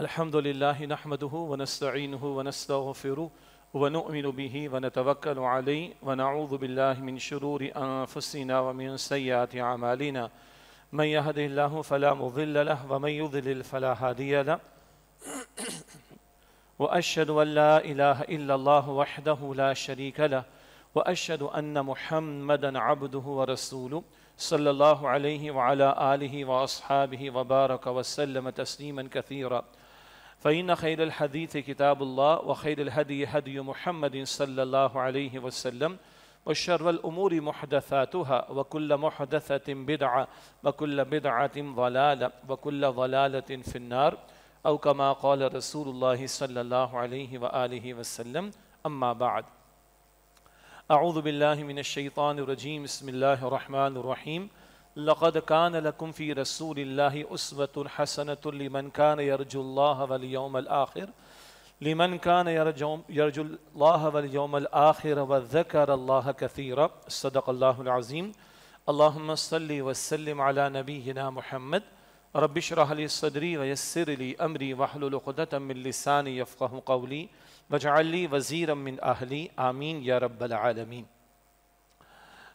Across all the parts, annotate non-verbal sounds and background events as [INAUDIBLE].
الحمد لله نحمده ونستعينه ونستغفره ونؤمن به ونتوكل عليه ونعوذ بالله من شرور أنفسنا ومن سيئات أعمالنا من يهده الله فلا مضل له ومن يضلل فلا هادي له وأشهد أن لا إله إلا الله وحده لا شريك له وأشهد أن محمدا عبده ورسوله صلى الله عليه وعلى آله وأصحابه وبارك وسلم تسليما كثيرا فإن خير الحديث كتاب الله وخير الهدي هدي محمد صلى الله عليه وسلم وشر الأمور محدثاتها وكل محدثة بدعة وكل بدعة ضلالة وكل ضلالة في النار أو كما قال رسول الله صلى الله عليه وآله وسلم أما بعد أعوذ بالله من الشيطان الرجيم بسم الله الرحمن الرحيم لقد كان لكم في رسول الله أسوة حسنة لمن كان يرجو الله واليوم الآخر لمن كان يرجو, يرجو الله واليوم الآخر وذكر الله كثيرا صدق الله العظيم اللهم صل وسلم على نبينا محمد رب اشرح لي صدري ويسر لي أمري واحلل عقدة من لساني يفقه قولي واجعل لي وزيرا من أهلي آمين يا رب العالمين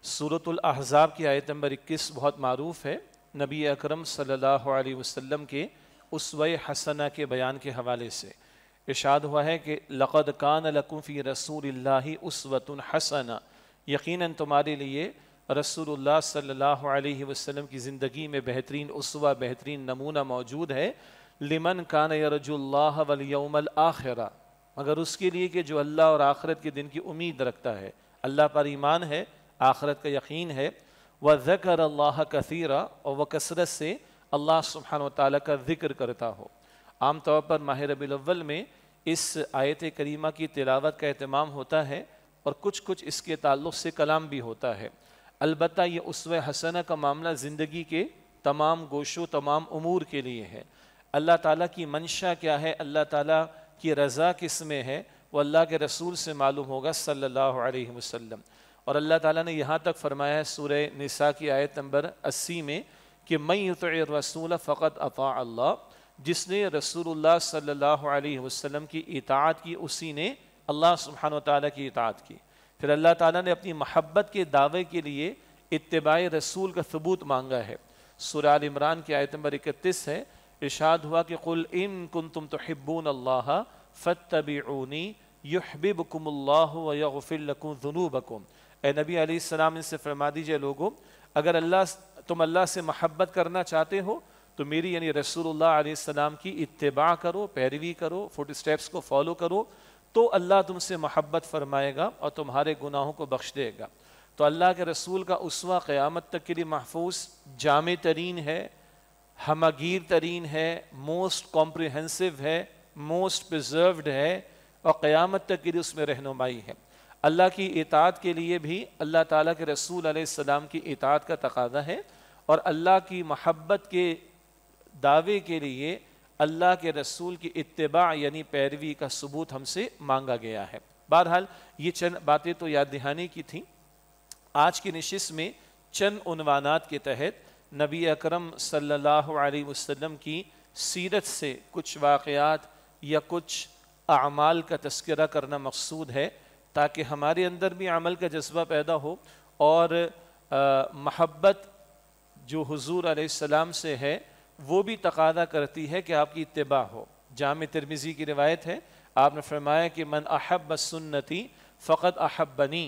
सूरतुल अहज़ाब की आयत नंबर 21 बहुत मरूफ़ है नबी अकरम सल्लल्लाहु अलैहि वसल्लम के उस हसना के बयान के हवाले से इशाद हुआ है कि लक़द कान लकुफ़ी रसूल उसवत हसना यकीन तुम्हारे लिए रसूल सल्ला अलैहि की ज़िंदगी में बेहतरीन उसवा बेहतरीन नमूना मौजूद है लिमन कान यरजुल्लाह वलयमल आखिरा मगर उसके लिए कि जो अल्लाह और आखरत के दिन की उम्मीद रखता है अल्लाह पर ईमान है आखरत का यकीन है व ज़कर अल्लाह कसीरा और वह कसरत से अल्लाह सुबहान ताली का ज़िक्र करता हो आम तौर पर माह रबील में इस आयत करीमा की तिलावत का अहतमाम होता है और कुछ कुछ इसके ताल्लुक़ से कलाम भी होता है अलबत् ये उसव हसन का मामला ज़िंदगी के तमाम गोशो तमाम अमूर के लिए है अल्लाह ताला की मंशा क्या है अल्लाह ताला की रज़ा किस में है वो अल्लाह के रसूल से मालूम होगा सल्ला अलैहि और अल्लाह ताला ने यहाँ तक फरमाया है सूर निसा की आयत नंबर अस्सी में कि मई तो रसूल फ़कत अफ़ा अल्लाह जिसने रसूल सल्लल्लाहु वसम की इतात की उसी ने अल्लाह सुबहान ताली की इतात की फिर अल्लाह ताली ने अपनी महब्बत के दावे के लिए इतबाई रसूल का सबूत मांगा है सुराल इमरान की आयत नंबर इकतीस है इशाद हुआ कि कुल इन कन तुम तो हिब्बून अल्लाह फ़तबी यूहबिबकुम अल्लाह वफ़िलकुम जुनूबकुम ए नबी आसमाम इनसे फरमा दीजिए लोगों अगर अल्लाह तुम अल्लाह से महब्बत करना चाहते हो तो मेरी यानी रसूलुल्लाह की इतबा करो पैरवी करो फोटो स्टेप्स को फॉलो करो तो अल्लाह तुमसे महब्बत फरमाएगा और तुम्हारे गुनाहों को बख्श देगा तो अल्लाह के रसूल का उसवा क़यामत तक के लिए महफूज जाम तरीन है हमगीर तरीन है मोस्ट कॉम्प्रिहेंसिव है मोस्ट प्रिजर्वड है और क़यामत तक के लिए उसमें रहनुमाई है अल्लाह की इतात के लिए भी अल्लाह ताला के रसूल आसमाम की इतात का तकाजा है और अल्लाह की महब्बत के दावे के लिए अल्लाह के रसूल की इतबा यानी पैरवी का सबूत हमसे मांगा गया है बहरहाल ये चंद बातें तो याद दहानी की थी आज की नशस्त में चंद उनवानात के तहत नबी अकरम सल्लल्लाहु अलैहि वसल्लम की सीरत से कुछ वाक़ात या कुछ अमाल का तस्करा करना मकसूद है ताकि हमारे अंदर भी अमल का जज्बा पैदा हो और महब्बत जो हजूर आसमाम से है वो भी तकादा करती है कि आपकी इतबा हो जाम तिरमिज़ी की रिवायत है आपने फरमाया कि मन अहब सुन्नति फ़कत बनी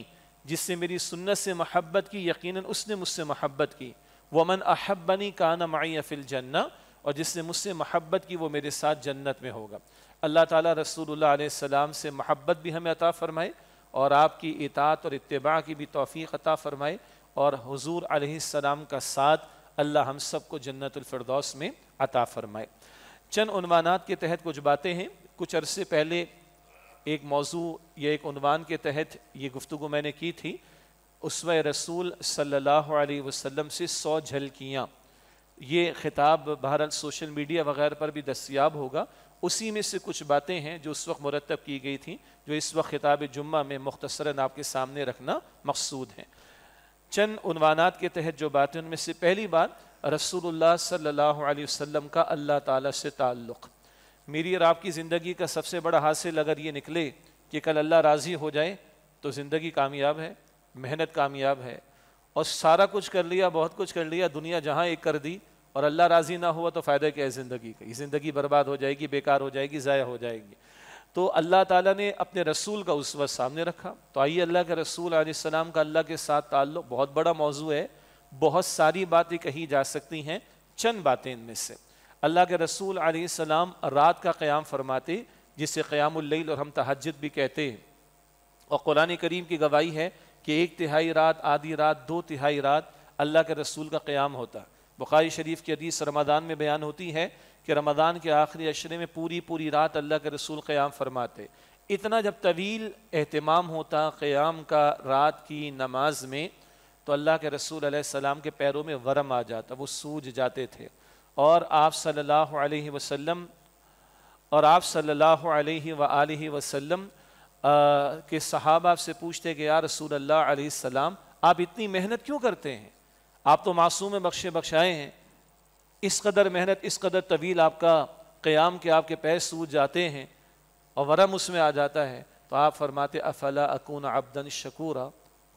जिससे मेरी सुन्नत से महब्बत की यकीन उसने मुझसे महब्बत की वह मन अहबनी काना माई अफिल जन्ना और जिसने मुझसे महब्बत की वो मेरे साथ जन्नत में होगा अल्लाह ताला रसूलुल्लाह अलैहि सलाम से महब्बत भी हमें अता फरमाए और आपकी इतात और इतबा की भी तोफ़ी अता फ़रमाए और हजूर आसमाम का साथ अल्लाह हम सब को जन्नतफरदौस में अता फ़रमाए चंद उनवानात के तहत कुछ बातें हैं कुछ अरसे पहले एक मौजू या एक उनवान के तहत ये गुफ्तु मैंने की थी उसव रसूल सल्ला वसम से सौ झलकियाँ ये खिताब बहरहाल सोशल मीडिया वगैरह पर भी दस्याब होगा उसी में से कुछ बातें हैं जो उस वक्त मुरतब की गई थी जो इस वक्त खिताब जुम्मा में मुख्तसरा आपके सामने रखना मकसूद है चंद उनवानात के तहत जो बातें उनमें से पहली बात रसूलुल्लाह सल्लल्लाहु अलैहि वसल्लम का अल्लाह ताला से ताल्लुक़ मेरी और आपकी ज़िंदगी का सबसे बड़ा हासिल अगर ये निकले कि कल अल्लाह राज़ी हो जाए तो ज़िंदगी कामयाब है मेहनत कामयाब है और सारा कुछ कर लिया बहुत कुछ कर लिया दुनिया जहाँ एक कर दी और अल्लाह राज़ी ना हुआ तो फ़ायदा क्या है ज़िंदगी का ये ज़िंदगी बर्बाद हो जाएगी बेकार हो जाएगी ज़ाया हो जाएगी तो अल्लाह ताला ने अपने रसूल का उस वक्त सामने रखा तो आइए अल्लाह के रसूल आसमाम का अल्लाह के साथ ताल्लुक बहुत बड़ा मौजू है बहुत सारी बातें कही जा सकती हैं चंद बातें इनमें से अल्लाह के रसूल आसमाम रात का क़्याम फरमाते जिसे क़्यामल और हम तहजद भी कहते हैं और कुरान करीम की गवाही है कि एक तिहाई रात आधी रात दो तिहाई रात अल्लाह के रसूल का क़्याम होता बुखारी शरीफ की हदीस रमदान में बयान होती है कि रमदान के आखिरी अशरे में पूरी पूरी रात अल्लाह के रसूल क़्याम फरमाते इतना जब तवील अहतमाम होता क़्याम का रात की नमाज में तो अल्लाह के रसूल सलाम के पैरों में वरम आ जाता वो सूझ जाते थे और आप सल्लल्लाहु अलैहि वसल्लम और आप सल्लल्लाहु अलैहि व आलिहि वसल्लम के सहाबा से पूछते कि या रसूल अल्लाह सलाम आप इतनी मेहनत क्यों करते हैं आप तो मासूम बख्शे बख्शाए हैं इस कदर मेहनत इस कदर तवील आपका क़याम के आपके पैर सूझ जाते हैं और वरम उसमें आ जाता है तो आप फरमाते अफला अकून अब्दन शकूरा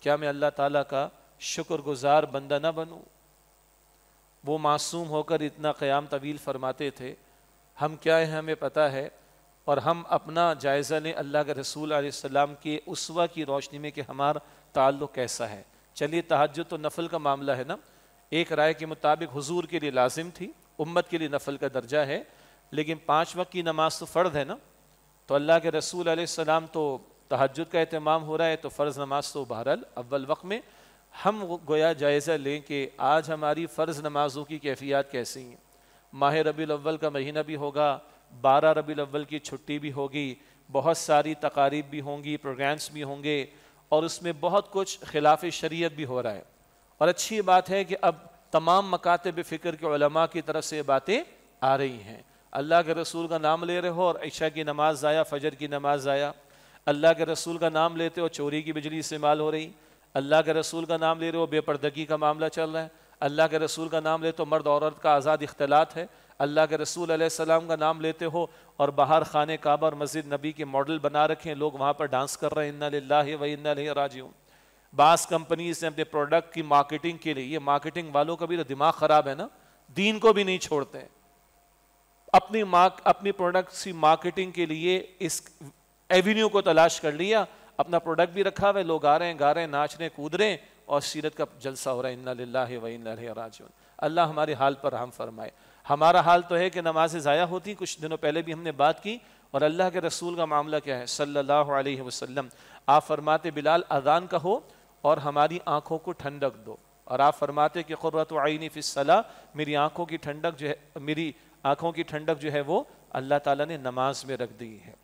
क्या मैं अल्लाह ताला का शुक्रगुजार बंदा ना बनूँ वो मासूम होकर इतना क़्याम तवील फरमाते थे हम क्या है हमें पता है और हम अपना जायज़ा लें अल्लाह के रसूल आसमाम के उसवा की रोशनी में कि हमारा ताल्लुक़ कैसा है चलिए तहज तो नफल का मामला है ना एक राय के मुताबिक हुजूर के लिए लाजिम थी उम्मत के लिए नफल का दर्जा है लेकिन पाँच वक्त की नमाज तो फ़र्द है ना तो अल्लाह के रसूल सलाम तो तहजद का अहतमाम हो रहा है तो फ़र्ज़ नमाज तो बहरल अव्वल वक्त में हम गोया जायज़ा लें कि आज हमारी फ़र्ज़ नमाज़ों की कैफियत कैसी हैं माह रबी अव्वल का महीना भी होगा बारह रबी अव्वल की छुट्टी भी होगी बहुत सारी तकारीब भी होंगी प्रोग्राम्स भी होंगे और उसमें बहुत कुछ खिलाफ शरीयत भी हो रहा है और अच्छी बात है कि अब तमाम मकातब फ़िक्र के की तरफ से बातें आ रही हैं अल्लाह के रसूल का नाम ले रहे हो और ईशा की नमाज ज़ाया फ़जर की नमाज ज़ाया अल्लाह के रसूल का नाम लेते हो चोरी की बिजली इस्तेमाल हो रही अल्लाह के रसूल का नाम ले रहे हो बेपर्दगी का मामला चल रहा है अल्लाह के रसूल का नाम ले तो मर्द औरत का आज़ाद इख्तलात है अल्लाह के रसूल सलाम का नाम लेते हो और बाहर खान काबा और मस्जिद नबी के मॉडल बना रखे हैं लोग वहाँ पर डांस कर रहे हैं इन्ना ला व इन्ना बास कंपनीज ने अपने प्रोडक्ट की मार्केटिंग के लिए ये मार्केटिंग वालों का भी तो दिमाग ख़राब है ना दीन को भी नहीं छोड़ते अपनी मार्क अपनी प्रोडक्ट्स की मार्केटिंग के लिए इस एवेन्यू को तलाश कर लिया अपना प्रोडक्ट भी रखा हुआ लोग आ रहे हैं गा रहे हैं नाच रहे हैं कूद रहे हैं और सीरत का जलसा हो रहा है इन्ना लाला वराजन अल्लाह हमारे हाल पर हम फरमाए हमारा हाल तो है कि नमाजें ज़ाया होती कुछ दिनों पहले भी हमने बात की और अल्लाह के रसूल का मामला क्या है सल्लल्लाहु अलैहि वसल्लम आप फरमाते बिलाल अजान का हो और हमारी आँखों को ठंडक दो और आप फरमाते कि क़ुरत आइनी फ़िसला मेरी आँखों की ठंडक जो है मेरी आँखों की ठंडक जो है वो अल्लाह ताला ने नमाज में रख दी है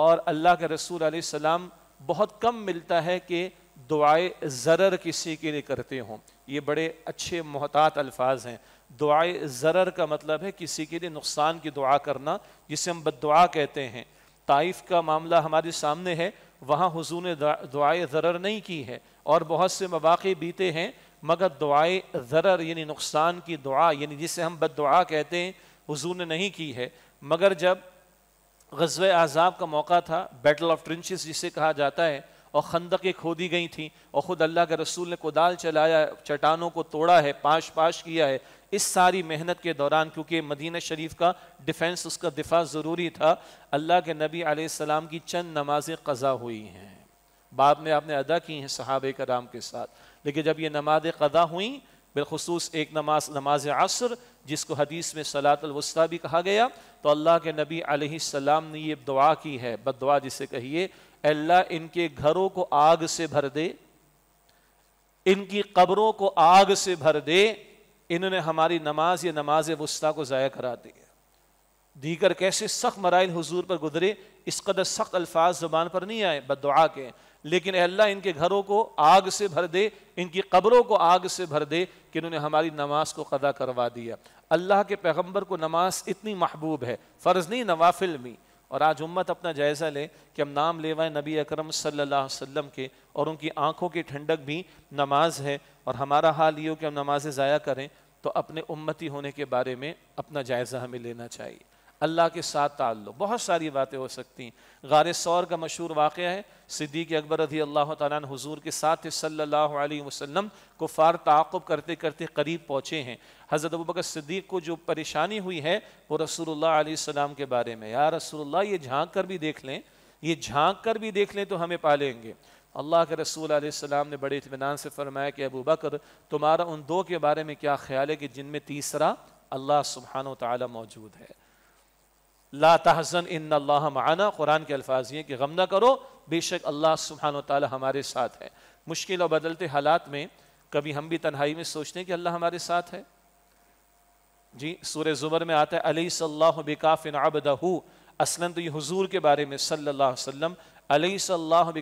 और अल्लाह के रसूल सलाम बहुत कम मिलता है कि दुआए ज़रर किसी के लिए करते हों ये बड़े अच्छे महतात अल्फाज हैं दुआए ज़रर का मतलब है किसी के लिए नुकसान की दुआ करना जिसे हम बद कहते हैं ताइफ का मामला हमारे सामने है वहाँ हज़ू ने दुआए ज़रर नहीं की है और बहुत से मवाक़े बीते हैं मगर दुआए ज़रर यानी नुकसान की दुआ यानी जिसे हम बद कहते हैं हुजू ने नहीं की है मगर जब गज़व आज़ाब का मौका था बैटल ऑफ ट्रेंचेस जिसे कहा जाता है और खंदकें खोदी गई थी और ख़ुद अल्लाह के रसूल ने कोदाल चलाया चट्टानों को तोड़ा है पाश पाश किया है इस सारी मेहनत के दौरान क्योंकि मदीना शरीफ का डिफेंस उसका दिफा ज़रूरी था अल्लाह के नबी आसमाम की चंद नमाजें कज़ा हुई हैं बाद में आपने अदा की हैं सहाब कराम के साथ लेकिन जब ये नमाज कदा हुई बिलखसूस एक नमाज नमाज असर जिसको हदीस में सलातलवस्ता भी कहा गया तो अल्लाह के नबी सलाम ने ये दुआ की है बद दुआ जिसे कहिए अल्लाह इनके घरों को आग से भर दे इनकी कब्रों को आग से भर दे इन्होंने हमारी नमाज या नमाज वस्ता को ज़ाया करा दी दीगर कैसे सख्त मराइल हजूर पर गुजरे इस कदर सख्त अल्फाज जबान पर नहीं आए बद के लेकिन अल्लाह इनके घरों को आग से भर दे इनकी कब्रों को आग से भर दे कि इन्होंने हमारी नमाज को कदा करवा दिया अल्लाह के पैगम्बर को नमाज इतनी महबूब है फ़र्ज़ नहीं नवाफिल में और आज उम्मत अपना जायज़ा ले कि हम नाम लेवाएं नबी अकरम सल्लल्लाहु अलैहि वसल्लम के और उनकी आंखों की ठंडक भी नमाज है और हमारा हाल ये हो कि हम नमाजें ज़ाया करें तो अपने उम्मती होने के बारे में अपना जायज़ा हमें लेना चाहिए अल्लाह के साथ ताल्लु बहुत सारी बातें हो सकती हैं गार सौर का मशहूर वाक़ है सिद्दीक अकबर रजी अल्लाह तजूर के साथ सल्ला वसम को कुफार ताकुब करते करते करीब पहुँचे हैं हज़रत अबू बकर सिद्दीक को जो परेशानी हुई है वो रसूलुल्लाह अलैहि के बारे में या रसूलुल्लाह ये झांक कर भी देख लें ये झांक कर भी देख लें तो हमें पालेंगे अल्लाह के रसूल आसमाम ने बड़े इतमान से फरमाया कि अबू बकर तुम्हारा उन दो के बारे में क्या ख्याल है कि जिनमें तीसरा अल्लाह सुबहान ताली मौजूद है ला तहजन इन अल्लाह माना कुरान के अल्फाज ये कि गम ना करो बेशक अल्लाह सुबहान ताली हमारे साथ है मुश्किल और बदलते हालात में कभी हम भी तन्हाई में सोचते हैं कि अल्लाह हमारे साथ है जी सूर्य ज़ुमर में आता है अली सल्लल्लाहु बिकाफिन अबदहू असलन तो ये हुजूर के बारे में सल्लल्लाहु अलैहि वसल्लम अली सल्लल्लाहु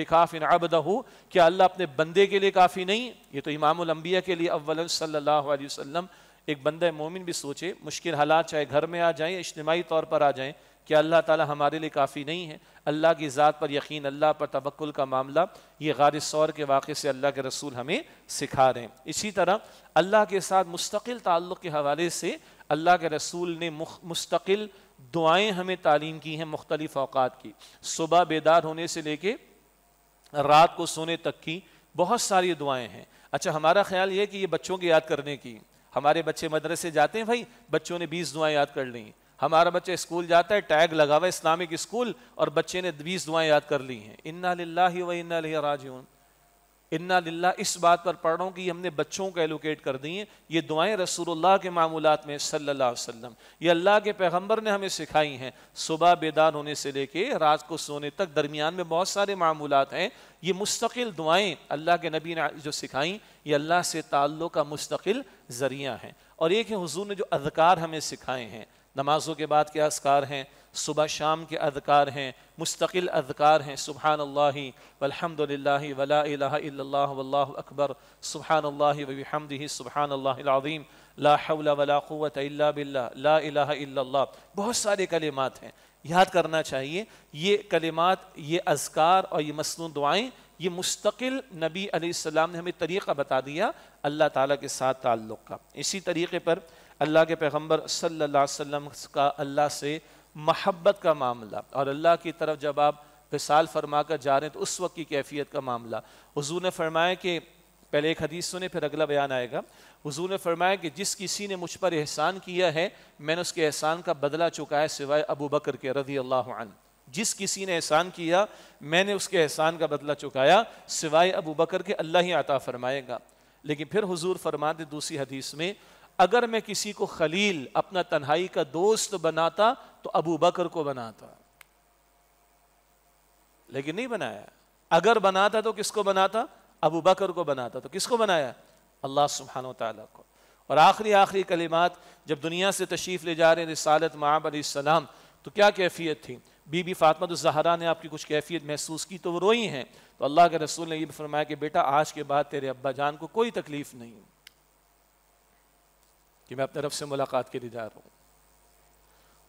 बिकाफिन अबदहू क्या अल्लाह अपने बंदे के लिए काफ़ी नहीं ये तो इमाम अंबिया के लिए अव्वल सल्लल्लाहु अलैहि वसल्लम एक बंदे मोमिन भी सोचे मुश्किल हालात चाहे घर में आ जाएं इज्तमाही तौर पर आ जाएं कि अल्लाह ताला हमारे लिए काफ़ी नहीं है अल्लाह की ज़ात पर यकीन अल्लाह पर तवक्ल का मामला ये गार सौर के वाक़े से अल्लाह के रसूल हमें सिखा रहे हैं इसी तरह अल्लाह के साथ मुस्तकिल ताल्लुक़ के हवाले से अल्लाह के रसूल ने मुस्तकिल दुआएं हमें तालीम की हैं मुख्तलिफ़ अवकात की सुबह बेदार होने से लेके रात को सोने तक की बहुत सारी दुआएँ हैं अच्छा हमारा ख्याल ये कि ये बच्चों की याद करने की हमारे बच्चे मदरसे जाते हैं भाई बच्चों ने बीस दुआएं याद कर ली हमारा बच्चा स्कूल जाता है टैग लगा हुआ इस्लामिक स्कूल और बच्चे ने बीस दुआएं याद कर ली हैं इन्ना लाला व इन्ना राजन इन्ना लाला इस बात पर पढ़ रहा हूँ कि हमने बच्चों को एलोकेट कर दी हैं ये दुआएं रसूलुल्लाह के मामूलत में सल्लल्लाहु अलैहि वसल्लम ये अल्लाह के पैगंबर ने हमें सिखाई हैं सुबह बेदार होने से लेके रात को सोने तक दरमियान में बहुत सारे मामूलत हैं ये मुस्तकिल दुआएं अल्लाह के नबी ने जो सिखाई ये अल्लाह से ताल्लुक़ का मुस्तकिल ज़रिया हैं और एक है हजूर ने जो अधिकार हमें सिखाए हैं नमाजों के बाद के असकार हैं सुबह शाम के अदकार हैं मुस्तकिल अदकार हैं सुबहान अल्लाह वलहमदिल्ला वल्ला अकबर सुबहान अल्लाह वहमदी सुबहान अल्लाम ला वला बिल्ला ला बहुत सारे कलिमात हैं याद करना चाहिए ये कलिमात ये अजकार और ये मसनू दुआएँ ये मुस्तकिल नबी आसमाम ने हमें तरीक़ा बता दिया अल्लाह ताला के साथ ताल्लुक़ का इसी तरीके पर अल्लाह के पैगम्बर सल्लाम का अल्लाह से महब्बत का मामला और अल्लाह की तरफ जब आप फिसाल फरमा कर जा रहे हैं तो उस वक्त की कैफियत का मामला हजू ने फरमाया कि पहले एक हदीस सुने फिर अगला बयान आएगा हजू ने फरमाया कि जिस किसी ने मुझ पर एहसान किया है मैंने उसके एहसान का बदला चुका है सिवाय अबू बकर के रजी अल्लाह जिस किसी ने एहसान किया मैंने उसके एहसान का बदला चुकाया सिवाय अबू बकर के अल्लाह ही आता फरमाएगा लेकिन फिर हुजूर फरमा दे दूसरी हदीस में अगर मैं किसी को खलील अपना तन्हाई का दोस्त बनाता तो अबू बकर को बनाता लेकिन नहीं बनाया अगर बनाता तो किसको बनाता अबू बकर को बनाता तो किसको बनाया अल्लाह सुबहान तला को और आखिरी आखिरी कलिमात जब दुनिया से तशरीफ़ ले जा रहे हैं रिसालत अलीसलाम तो क्या कैफियत थी बीबी फातमा तो जहरा ने आपकी कुछ कैफियत महसूस की तो वो रोई हैं तो अल्लाह के रसूल ने यह फरमाया कि बेटा आज के बाद तेरे अब्बा जान को कोई तकलीफ़ नहीं कि मैं अपने रब से मुलाकात के लिए जा रहा हूँ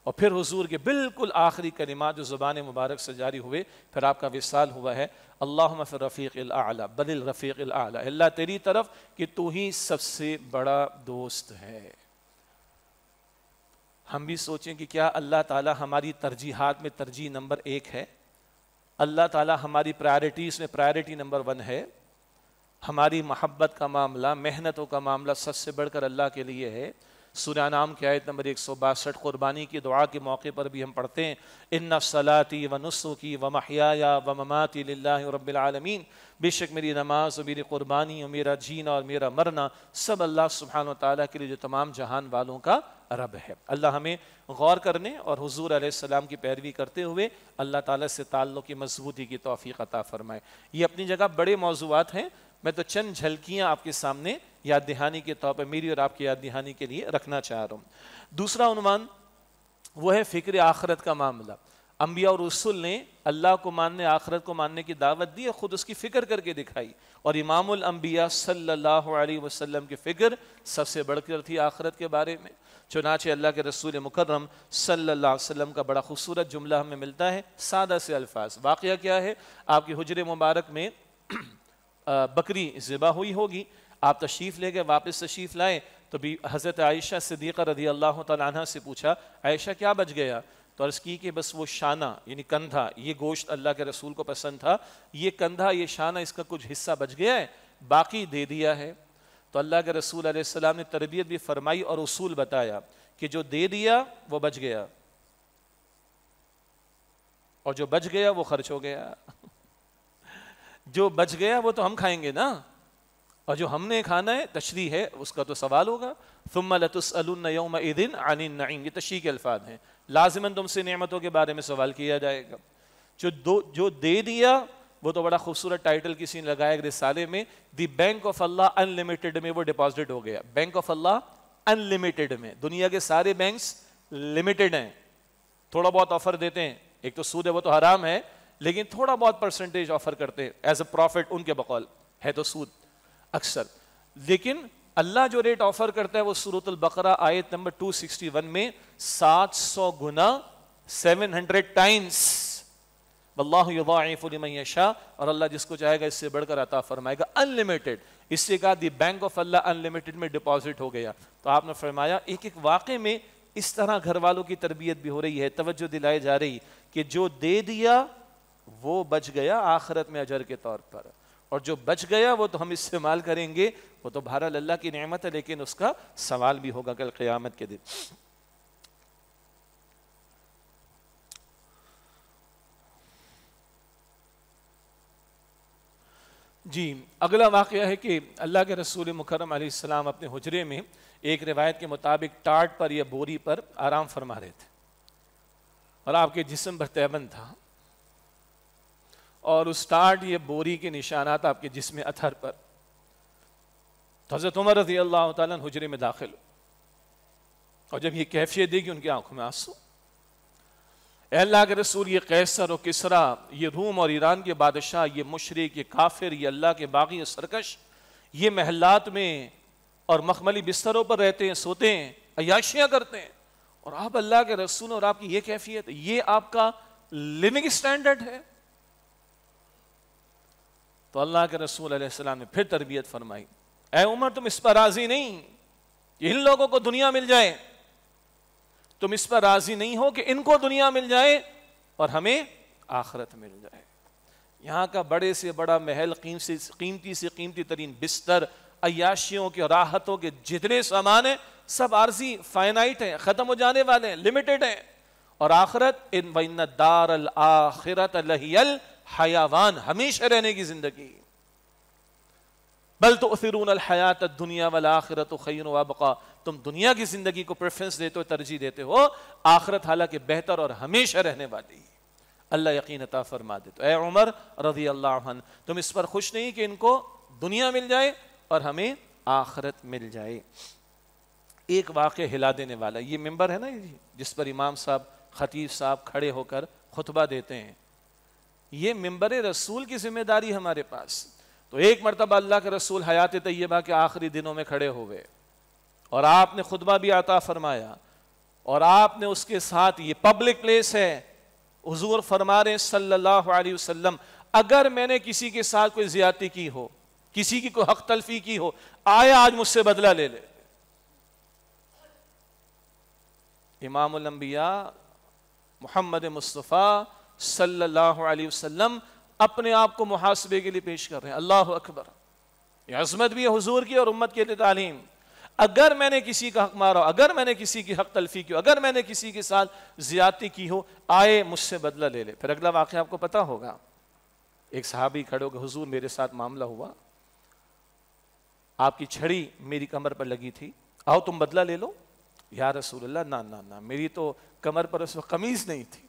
और फिर हजूर के बिल्कुल आखिरी कलिमा जो ज़बान मुबारक से जारी हुए फिर आपका विसाल हुआ है अल्लाह रफ़ीक आला बदल रफ़ीक आला अल्लाह तेरी तरफ कि तू ही सबसे बड़ा दोस्त है हम भी सोचें कि क्या अल्लाह ताला हमारी तरजीहत में तरजीह नंबर एक है अल्लाह ताला हमारी प्रायोरिटीज़ में प्रायोरिटी नंबर वन है हमारी मोहब्बत का मामला मेहनतों का मामला सबसे बढ़कर अल्लाह के लिए है सूर्या नाम की आयत नंबर एक सौ बासठ क़ुरबानी की दुआ के मौके पर भी हम पढ़ते हैं इन सलाती व नुसुकी व महिया व ममाती रबालमीन बेशक मेरी नमाज और मेरी क़ुरबानी और मेरा जीना और मेरा मरना सब अल्लाह सुबहान तला के लिए जो तमाम जहान वालों का रब है अल्लाह हमें गौर करने और हजूर आसमाम की पैरवी करते हुए अल्लाह ताली से ताल्लुक़ की मजबूती की तोफ़ी अता फ़रमाए ये अपनी जगह बड़े मौजूद हैं मैं तो चंद झलकियां आपके सामने याद दहानी के तौर पर मेरी और आपकी याद दहानी के लिए रखना चाह रहा हूँ दूसरा अनुमान वो है फिक्र आखरत का मामला अम्बिया और रसुल ने अल्लाह को मानने आखरत को मानने की दावत दी और ख़ुद उसकी फ़िक्र करके दिखाई और इमामुल अम्बिया सल्लल्लाहु अलैहि वसल्लम की फ़िक्र सबसे बढ़कर थी आखरत के बारे में चुनाचे अल्लाह के रसूल मुकर्रम सल्ला का बड़ा खूबसूरत जुमला हमें मिलता है सादा से अल्फाज वाक़ क्या है आपकी हजर मुबारक में बकरी ज़िबा हुई होगी आप तशरीफ़ ले गए वापस तशरीफ़ लाए तो भी हज़रत आयशा सदीक़ा रदी अल्लाह तह से पूछा आयशा क्या बच गया तो अर्ज़ की कि बस वो शाना यानी कंधा ये गोश्त अल्लाह के रसूल को पसंद था ये कंधा ये शाना इसका कुछ हिस्सा बच गया है बाकी दे दिया है तो अल्लाह के रसूल आसमाम ने तरबियत भी फरमाई और उसूल बताया कि जो दे दिया वो बच गया और जो बच गया वो खर्च हो गया जो बच गया वो तो हम खाएंगे ना और जो हमने खाना है तशरी है उसका तो सवाल होगा तुम लतुसलूम दिन आनिन नईम ये तशरी के अल्फाज हैं लाजमन तुमसे नियमतों के बारे में सवाल किया जाएगा जो दो जो दे दिया वो तो बड़ा खूबसूरत टाइटल किसी ने लगाया रिसाले में दी बैंक ऑफ अल्लाह अनलिमिटेड में वो डिपॉजिट हो गया बैंक ऑफ अल्लाह अनलिमिटेड में दुनिया के सारे बैंक्स लिमिटेड हैं थोड़ा बहुत ऑफर देते हैं एक तो सूद है वो तो हराम है लेकिन थोड़ा बहुत परसेंटेज ऑफर करते हैं एज अ प्रॉफिट उनके बकौल है तो सूद अक्सर लेकिन अल्लाह जो रेट ऑफर करता है वो सूरतुल बकरा आयत नंबर 261 में 700 गुना 700 टाइम्स वल्लाशाह और अल्लाह जिसको चाहेगा इससे बढ़कर अता फरमाएगा अनलिमिटेड इससे कहा दी बैंक ऑफ अल्लाह अनलिमिटेड में डिपॉजिट हो गया तो आपने फरमाया एक एक वाक़े में इस तरह घर वालों की तरबियत भी हो रही है तवज्जो दिलाई जा रही कि जो दे दिया वो बच गया आखरत में अजर के तौर पर और जो बच गया वो तो हम इस्तेमाल करेंगे वो तो भारत अल्लाह की नेमत है लेकिन उसका सवाल भी होगा कल क़यामत के दिन जी अगला वाक़ है कि अल्लाह के रसूल मुकरम सलाम अपने हजरे में एक रिवायत के मुताबिक टाट पर या बोरी पर आराम फरमा रहे थे और आपके जिसम पर तैबन था और टाट ये बोरी के निशानात आपके जिसम अथर पर तो हज़रत उमर रजी अल्लाह तजरे में दाखिल और जब ये कैफियत देगी उनकी आंखों में आंसू अल्लाह के रसूल ये कैसर और किसरा ये रूम और ईरान के बादशाह ये मशरक ये काफिर ये अल्लाह के बागी सरकश ये महलात में और मखमली बिस्तरों पर रहते हैं सोते हैं अयाशियां करते हैं और आप अल्लाह के रसूल और आपकी ये कैफियत ये आपका लिविंग स्टैंडर्ड है तो अल्लाह के रसूल अलैहिस्सलाम ने फिर तरबियत फरमाई ए उमर तुम इस पर राजी नहीं इन लोगों को दुनिया मिल जाए तुम इस पर राजी नहीं हो कि इनको दुनिया मिल जाए और हमें आखरत मिल जाए यहाँ का बड़े से बड़ा महल कीमती से कीमती तरीन बिस्तर अयाशियों के राहतों के जितने सामान हैं सब आर्जी फाइनाइट हैं ख़त्म हो जाने वाले हैं लिमिटेड हैं और आखरत इन दार आखिरत लहियल हयावान हमेशा रहने की जिंदगी बल तो फिरून हयात दुनिया वाला आखिरत खैन वबका तुम दुनिया की जिंदगी को प्रेफरेंस देते हो तरजीह देते हो आखिरत हालांकि बेहतर और हमेशा रहने वाली अल्लाह यकीन अता फरमा दे तो ए उमर रजी अल्लाह तुम इस पर खुश नहीं कि इनको दुनिया मिल जाए और हमें आखरत मिल जाए एक वाक़ हिला देने वाला ये मेंबर है ना जिस पर इमाम साहब खतीब साहब खड़े होकर खुतबा देते हैं ये मम्बर रसूल की जिम्मेदारी हमारे पास तो एक मरतबा अल्लाह के रसूल हयात तय्यबा के आखिरी दिनों में खड़े हो गए और आपने खुदबा भी आता फरमाया और आपने उसके साथ ये पब्लिक प्लेस है हजूर फरमा रहे सल्लल्लाहु अलैहि वसल्लम अगर मैंने किसी के साथ कोई ज्यादती की हो किसी की कोई हक तलफी की हो आए आज मुझसे बदला ले ले इमाम मोहम्मद मुस्तफ़ा सल्लल्लाहु अलैहि वसल्लम अपने आप को मुहासबे के लिए पेश कर रहे हैं अल्लाह अकबर यह अजमत भी है हुजूर की और उम्मत के लिए तालीम अगर मैंने किसी का हक मारा अगर मैंने किसी की हक तलफी की अगर मैंने किसी के साथ ज्यादती की हो आए मुझसे बदला ले ले फिर अगला वाक्य आपको पता होगा एक साहबी खड़े होकर हुजूर मेरे साथ मामला हुआ आपकी छड़ी मेरी कमर पर लगी थी आओ तुम बदला ले लो या रसूल ना ना ना मेरी तो कमर पर उस वक्त कमीज नहीं थी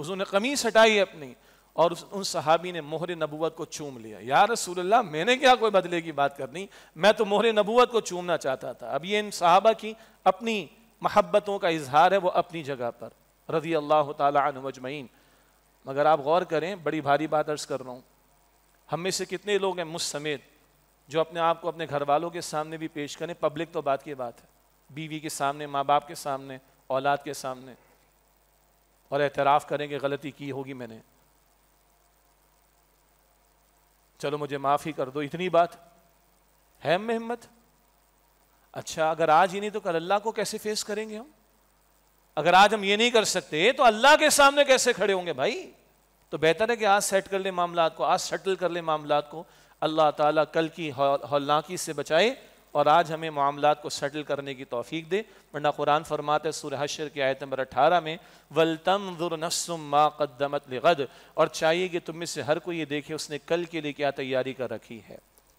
उसने कमीज हटाई अपनी और उस, उन सहाबी ने मोहर नबूत को चूम लिया यार रसूलुल्लाह मैंने क्या कोई बदले की बात करनी मैं तो मोहर नबूत को चूमना चाहता था अब ये इन सहाबा की अपनी महब्बतों का इजहार है वो अपनी जगह पर रजी अल्लाह तजमैन मगर आप गौर करें बड़ी भारी बात अर्ज कर रहा हूँ हम में से कितने लोग हैं मुझ समेत जो अपने आप को अपने घर वालों के सामने भी पेश करें पब्लिक तो बात की बात है बीवी के सामने माँ बाप के सामने औलाद के सामने और एतराफ़ करेंगे गलती की होगी मैंने चलो मुझे माफ़ी कर दो इतनी बात है हम में हिम्मत अच्छा अगर आज ही नहीं तो कल अल्लाह को कैसे फेस करेंगे हम अगर आज हम ये नहीं कर सकते तो अल्लाह के सामने कैसे खड़े होंगे भाई तो बेहतर है कि आज सेट कर ले मामला को आज सेटल कर ले मामला को अल्लाह ताला कल की हौलनाकी से बचाए और आज हमें मामला को सेटल करने की तोफ़ी दे वरना कुरान फरमाते सुर हशर की आयत नंबर अठारह में वलतमजुर नस्मा कदमत लगद और चाहिए कि तुम में से हर कोई ये देखे उसने कल के लिए क्या तैयारी कर रखी है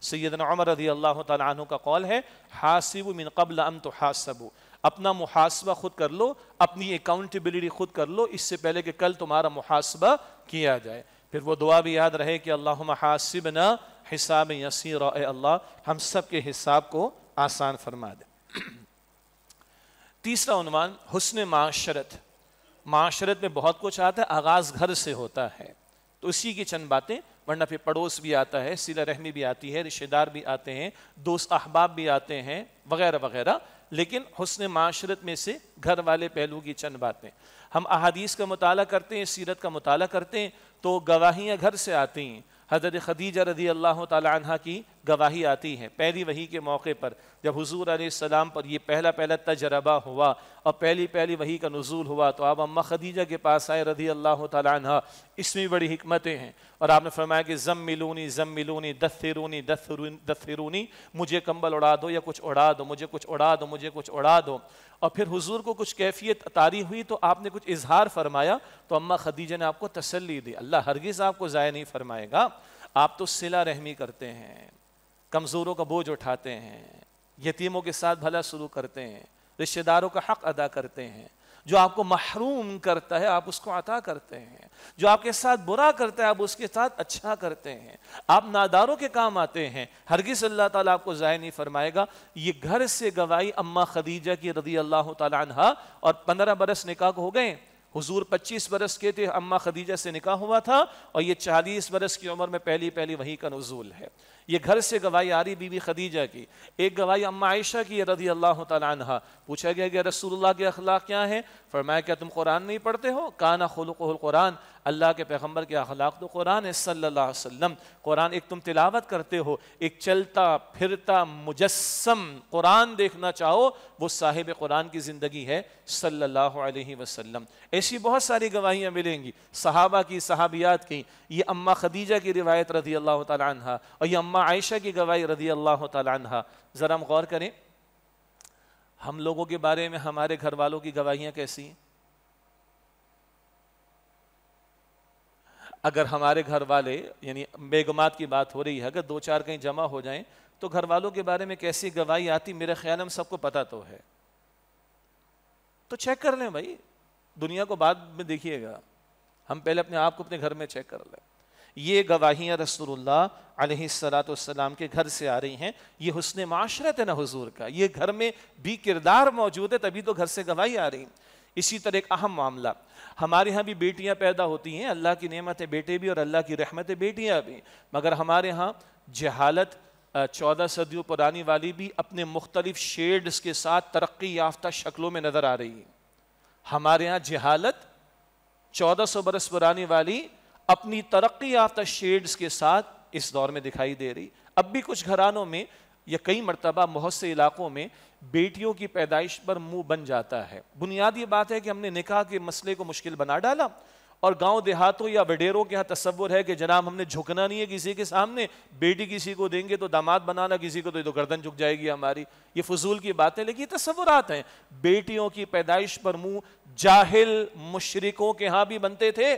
सैदन अमर रजी अल्लाह तु का कौल है हासिब मिन कबल अम तो हासबू अपना मुहासबा खुद कर लो अपनी अकाउंटेबिलिटी खुद कर लो इससे पहले कि कल तुम्हारा मुहासबा किया जाए फिर वो दुआ भी याद रहे कि अल्लाह हासिब ना हिसाब यसी अल्लाह हम सब के हिसाब को आसान फरमा दे तीसरा उनवान हुसन माशरत माशरत में बहुत कुछ आता है आगाज़ घर से होता है तो इसी की चंद बातें वरना फिर पड़ोस भी आता है सिला रहमी भी आती है रिश्तेदार भी आते हैं दोस्त अहबाब भी आते हैं वगैरह वगैरह लेकिन हसन माशरत में से घर वाले पहलू की चंद बातें हम अहादीस का मताल करते हैं सीरत का मताल करते हैं तो गवाहियाँ घर से आती हैं हज़रत खदीजा रदी अल्लाह तह की गवाही आती है पहली वही के मौके पर जब हुजूर सलाम पर यह पहला पहला तजर्बा हुआ और पहली पहली वही का नजूल हुआ तो आप अम्मा खदीजा के पास आए रदी अल्लाह तला इसमें बड़ी हमतें हैं और आपने फरमाया कि जम मिलूनी जम मिलूनी दस्तिरूनी दस्तिरूनी मुझे कम्बल उड़ा दो या कुछ उड़ा दो मुझे कुछ उड़ा दो मुझे कुछ उड़ा दो और फिर हुजूर को कुछ कैफियत तारी हुई तो आपने कुछ इजहार फरमाया तो अम्मा खदीजा ने आपको तसली दी अल्लाह हरगिज़ आपको ज़ाय नहीं फरमाएगा आप तो सिला रहमी करते हैं कमज़ोरों का बोझ उठाते हैं यतीमों के साथ भला शुरू करते हैं रिश्तेदारों का हक अदा करते हैं जो आपको महरूम करता है आप उसको अता करते हैं जो आपके साथ बुरा करता है आप उसके साथ अच्छा करते हैं आप नादारों के काम आते हैं हरगिस अल्लाह ताला आपको ज़ाय नहीं फरमाएगा ये घर से गवाही अम्मा खदीजा की रदी अल्लाह तला और पंद्रह बरस निकाह को हो गए हुजूर 25 बरस के थे अम्मा खदीजा से निकाह हुआ था और ये 40 बरस की उम्र में पहली पहली वही का नजूल है ये घर से गवाही आ रही बीबी खदीजा की एक गवाही अम्मा आयशा की रदी अल्लाह तहा पूछा गया कि रसूलुल्लाह के अखलाक क्या हैं फरमाया क्या तुम कुरान नहीं पढ़ते हो काना खुल कुरान अल्लाह के पैगम्बर के अखलाक तो कुरान है सल्ला वसम कुरान एक तुम तिलावत करते हो एक चलता फिरता मुजस्म कुरान देखना चाहो वो साहिब कुरान की ज़िंदगी है सल्ला वसम ऐसी बहुत सारी गवाहियाँ मिलेंगी सहाबा की सहाबियात की ये अम्मा खदीजा की रिवायत रदी अल्लाह तह और ये अम्मा आयशा की गवाही रदी अल्लाह तह ज़रा हम गौर करें हम लोगों के बारे में हमारे घर वालों की गवाहियाँ कैसी हैं अगर हमारे घर वाले यानी बेगमात की बात हो रही है अगर दो चार कहीं जमा हो जाएं तो घर वालों के बारे में कैसी गवाही आती मेरे ख्याल में सबको पता तो है तो चेक कर लें भाई दुनिया को बाद में देखिएगा हम पहले अपने आप को अपने घर में चेक कर लें ये गवाहियाँ रसूलुल्लाह सलाम के घर से आ रही हैं ये हुसन माशरत है ना हुजूर का ये घर में भी किरदार मौजूद है तभी तो घर से गवाही आ रही इसी तरह एक अहम मामला हमारे यहाँ भी बेटियाँ पैदा होती हैं अल्लाह की नेमतें बेटे भी और अल्लाह की रहमतें बेटियाँ भी मगर हमारे यहाँ जहालत चौदह सदियों पुरानी वाली भी अपने मुख्तलिफ शेड्स के साथ तरक्की याफ्ता शक्लों में नज़र आ रही है हमारे यहाँ जहालत चौदह सौ बरस पुरानी वाली अपनी तरक्की याफ्ता शेड्स के साथ इस दौर में दिखाई दे रही अब भी कुछ घरानों में या कई मरतबा बहुत से इलाकों में बेटियों की पैदाइश पर मुंह बन जाता है बुनियादी बात है कि हमने निकाह के मसले को मुश्किल बना डाला और गांव देहातों या बडेरों के यहाँ तस्वुर है कि जनाब हमने झुकना नहीं है किसी के सामने बेटी किसी को देंगे तो दामाद बनाना किसी को दे तो, तो गर्दन झुक जाएगी हमारी ये फजूल की बात है लेकिन ये तस्वुरात हैं बेटियों की पैदाइश पर मुंह जाहिल मुशरकों के यहाँ भी बनते थे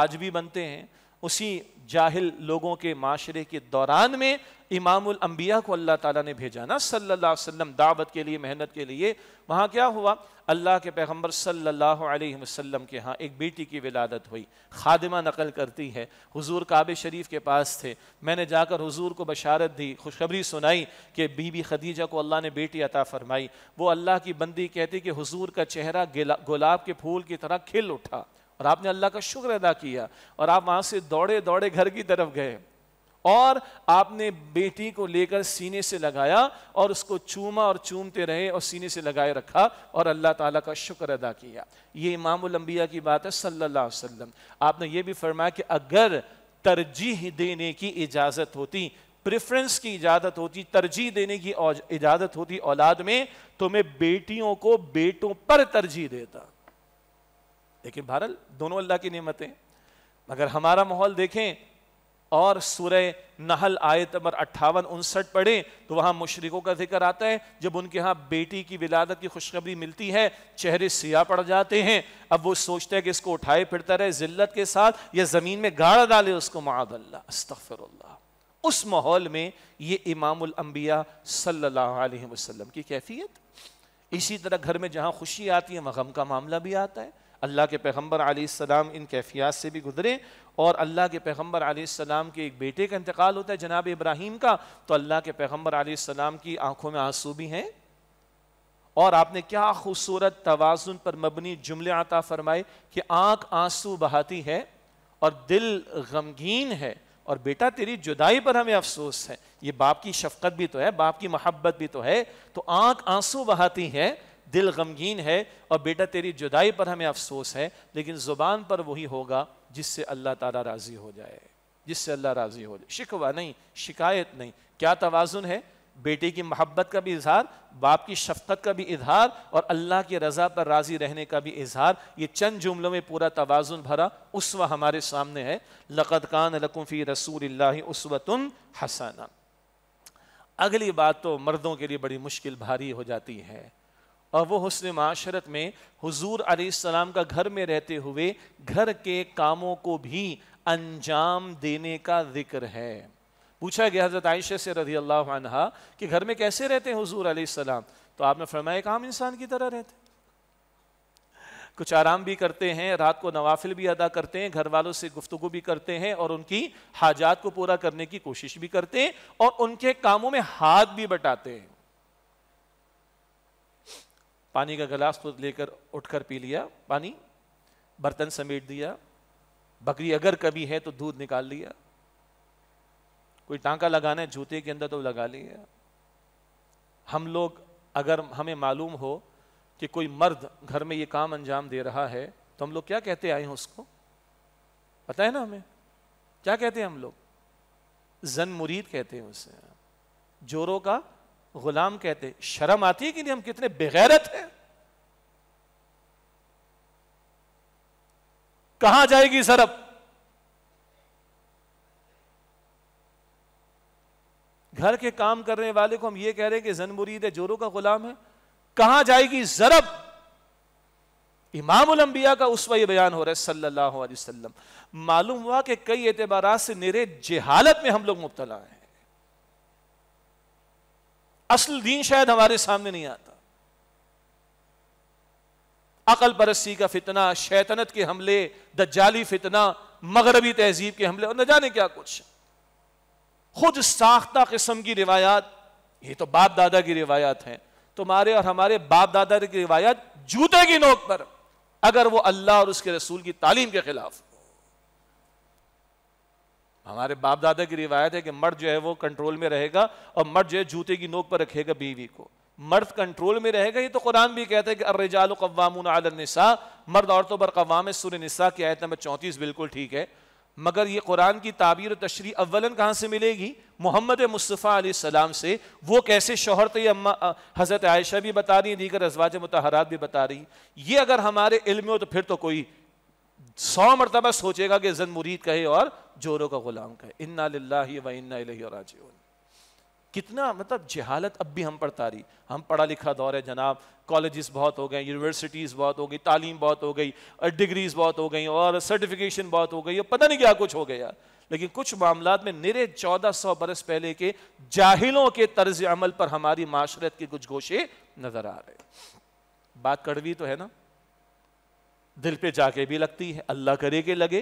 आज भी बनते हैं उसी जाहिल लोगों के माशरे के दौरान में इमामुल को अल्लाह ताला ने भेजा ना सल्लल्लाहु अलैहि वसल्लम दावत के लिए मेहनत के लिए वहाँ क्या हुआ अल्लाह के पैगम्बर सल्लल्लाहु अलैहि वसल्लम के यहाँ एक बेटी की विलादत हुई खादिमा नकल करती है हुजूर काबे शरीफ के पास थे मैंने जाकर हुजूर को बशारत दी खुशखबरी सुनाई कि बीबी खदीजा को अल्लाह ने बेटी अता फरमाई वो अल्लाह की बंदी कहती कि हुजूर का चेहरा गुलाब के फूल की तरह खिल उठा और आपने अल्लाह का शुक्र अदा किया और आप वहां से दौड़े दौड़े घर की तरफ गए और आपने बेटी को लेकर सीने से लगाया और उसको चूमा और चूमते रहे और सीने से लगाए रखा और अल्लाह ताला का शुक्र अदा किया ये इमामबिया की बात है सल्लल्लाहु अलैहि वसल्लम आपने ये भी फरमाया कि अगर तरजीह देने की इजाज़त होती प्रेफरेंस की इजाज़त होती तरजीह देने की इजाज़त होती औलाद में तो मैं बेटियों को बेटों पर तरजीह देता लेकिन बहरल दोनों अल्लाह की नियमतें मगर हमारा माहौल देखें और सूर्य नहल आयत नंबर अट्ठावन उनसठ पढ़ें तो वहाँ मुशरकों का जिक्र आता है जब उनके यहाँ बेटी की विलादत की खुशखबरी मिलती है चेहरे सियाह पड़ जाते हैं अब वो सोचते हैं कि इसको उठाए फिरता रहे जिल्लत के साथ या ज़मीन में गाड़ा डाले उसको मादल्ला अस्तफर उस माहौल में ये इमामबिया अम्बिया की कैफियत इसी तरह घर में जहाँ खुशी आती है वह गम का मामला भी आता है अल्लाह के पैगम्बर आलाम इन कैफियात से भी गुजरे और अल्लाह के पैगम्बर आलाम के एक बेटे का इंतकाल होता है जनाब इब्राहिम का तो अल्लाह के पैगम्बर आलाम की आंखों में आंसू भी हैं और आपने क्या खूबसूरत तोज़ुन पर मबनी जुमले आता फरमाए कि आंख आंसू बहाती है और दिल गमगीन है और बेटा तेरी जुदाई पर हमें अफसोस है ये बाप की शफकत भी तो है बाप की मोहब्बत भी तो है तो आंख आंसू बहाती है दिल गमगीन है और बेटा तेरी जुदाई पर हमें अफसोस है लेकिन ज़ुबान पर वही होगा जिससे अल्लाह ताला राज़ी हो जाए जिससे अल्लाह राज़ी हो जाए शिकवा नहीं शिकायत नहीं क्या तोज़ुन है बेटे की मोहब्बत का भी इजहार बाप की शफकत का भी इजहार और अल्लाह की रज़ा पर राज़ी रहने का भी इजहार ये चंद जुमलों में पूरा तोज़ुन भरा उसवा हमारे सामने है लक़त कान लकुफ़ी रसूल उसवतन हसाना अगली बात तो मर्दों के लिए बड़ी मुश्किल भारी हो जाती है और वो हसन माशरत में हुजूर सलाम का घर में रहते हुए घर के कामों को भी अंजाम देने का जिक्र है पूछा गया हजरत आयशे से रजी अल्लाह कि घर में कैसे रहते हैं हजूर आलाम तो आपने फरमाया काम इंसान की तरह रहते कुछ आराम भी करते हैं रात को नवाफिल भी अदा करते हैं घर वालों से गुफ्तु भी करते हैं और उनकी हाजात को पूरा करने की कोशिश भी करते हैं और उनके कामों में हाथ भी बटाते हैं पानी का गिलास तो लेकर उठकर पी लिया पानी बर्तन समेट दिया बकरी अगर कभी है तो दूध निकाल लिया कोई टांका लगाना है जूते के अंदर तो लगा लिया हम लोग अगर हमें मालूम हो कि कोई मर्द घर में ये काम अंजाम दे रहा है तो हम लोग क्या कहते आए हैं उसको पता है ना हमें क्या कहते हैं हम लोग जन मुरीद कहते हैं उसे जोरों का गुलाम कहते शर्म आती है कि नहीं हम कितने बेगैरत हैं कहां जाएगी सरब घर के काम करने वाले को हम ये कह रहे हैं कि जन मुरीद जोरों का गुलाम है कहां जाएगी जरब इमामबिया का उस वही बयान हो रहा है सल्लल्लाहु अलैहि वसल्लम मालूम हुआ कि कई एतबार से निरे जहालत में हम लोग मुबतला हैं असल दीन शायद हमारे सामने नहीं आता अकल परस्सी का फितना शैतनत के हमले दज्जाली फितना मगरबी तहजीब के हमले और न जाने क्या कुछ खुद साख्ता किस्म की रिवायात ये तो बाप दादा की रिवायात है तुम्हारे और हमारे बाप दादा की रिवायात जूते की नोक पर अगर वो अल्लाह और उसके रसूल की तालीम के खिलाफ हमारे बाप दादा की रिवायत है कि मर्द जो है वो कंट्रोल में रहेगा और मर्द जो है जूते की नोक पर रखेगा बीवी को मर्द कंट्रोल में रहेगा ये तो कुरान भी कहते हैं कि अर्रजाल मर्द औरतों पर कवाम सुर निसा की आयत नंबर चौंतीस बिल्कुल ठीक है मगर ये कुरान की ताबीर तशरी अव्वलन कहाँ से मिलेगी मोहम्मद मुस्तफ़ा सलाम से वो कैसे शोहर थे अम्मा हज़रत आयशा भी बता रही दीगर अजवाज मतहरात भी बता रही ये अगर हमारे इल्म हो तो फिर तो कोई सौ मरतबा सोचेगा कि जन मुरीद कहे और जोरों का गुलाम कहे इन्ना लाला व इन्ना कितना मतलब जहालत अब भी हम पर तारी हम पढ़ा लिखा दौर है जनाब कॉलेजेस बहुत हो गए यूनिवर्सिटीज़ बहुत हो गई तालीम बहुत हो गई डिग्रीज बहुत हो गई और सर्टिफिकेशन बहुत हो गई और पता नहीं क्या कुछ हो गया लेकिन कुछ मामला में निरे चौदह सौ बरस पहले के जाहिलों के तर्ज अमल पर हमारी माशरत के कुछ गोशे नज़र आ रहे बात कड़वी तो है ना दिल पे जाके भी लगती है अल्लाह करे के लगे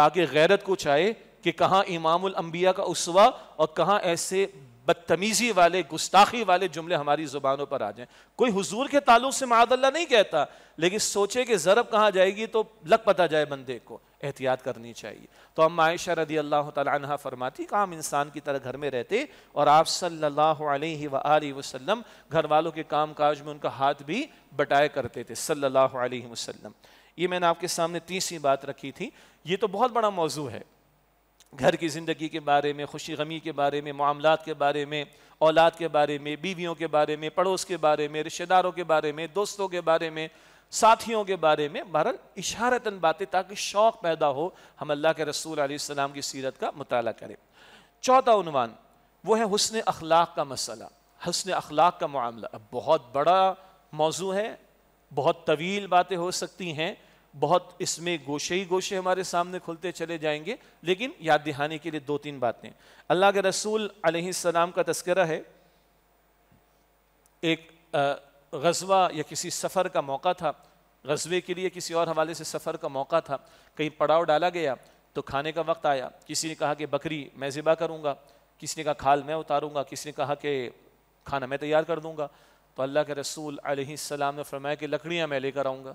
ताकि गैरत को चाहे कि कहाँ इमामुल का उसवा और कहाँ ऐसे बदतमीज़ी वाले गुस्ताखी वाले जुमले हमारी ज़ुबानों पर आ जाएं कोई हुजूर के ताल्लुक से मादल्ला नहीं कहता लेकिन सोचे कि ज़रब कहाँ जाएगी तो लग पता जाए बंदे को एहतियात करनी चाहिए तो हम आयशा रदी अल्लाह तह फरमाती कि हम इंसान की तरह घर में रहते और आप सल्लल्लाहु अलैहि सल्ला वसल्लम घर वालों के काम काज में उनका हाथ भी बटाया करते थे सल्लल्लाहु अलैहि वसल्लम ये मैंने आपके सामने तीसरी बात रखी थी ये तो बहुत बड़ा मौजू है घर की ज़िंदगी के बारे में खुशी गमी के बारे में मामला के बारे में औलाद के बारे में बीवियों के बारे में पड़ोस के बारे में रिश्तेदारों के बारे में दोस्तों के बारे में साथियों के बारे में बहरल इशारतन बातें ताकि शौक़ पैदा हो हम अल्लाह के रसूल आसमाम की सीरत का मताल करें चौथा उनवान वो है हसन अखलाक का मसला हसन अखलाक का मामला बहुत बड़ा मौजू है बहुत तवील बातें हो सकती हैं बहुत इसमें गोशे ही गोशे हमारे सामने खुलते चले जाएंगे लेकिन याद दिहाने के लिए दो तीन बातें अल्लाह के रसूल सलाम का तस्करा है एक गजवा या किसी सफ़र का मौका था गजबे के लिए किसी और हवाले से सफ़र का मौका था कहीं पड़ाव डाला गया तो खाने का वक्त आया किसी ने कहा कि बकरी मैं ज़िबा करूँगा किसी ने कहा खाल मैं उतारूँगा किसी ने कहा कि खाना मैं तैयार कर दूँगा तो अल्लाह के रसूल सलाम ने फरमाया कि लकड़ियाँ मैं लेकर आऊँगा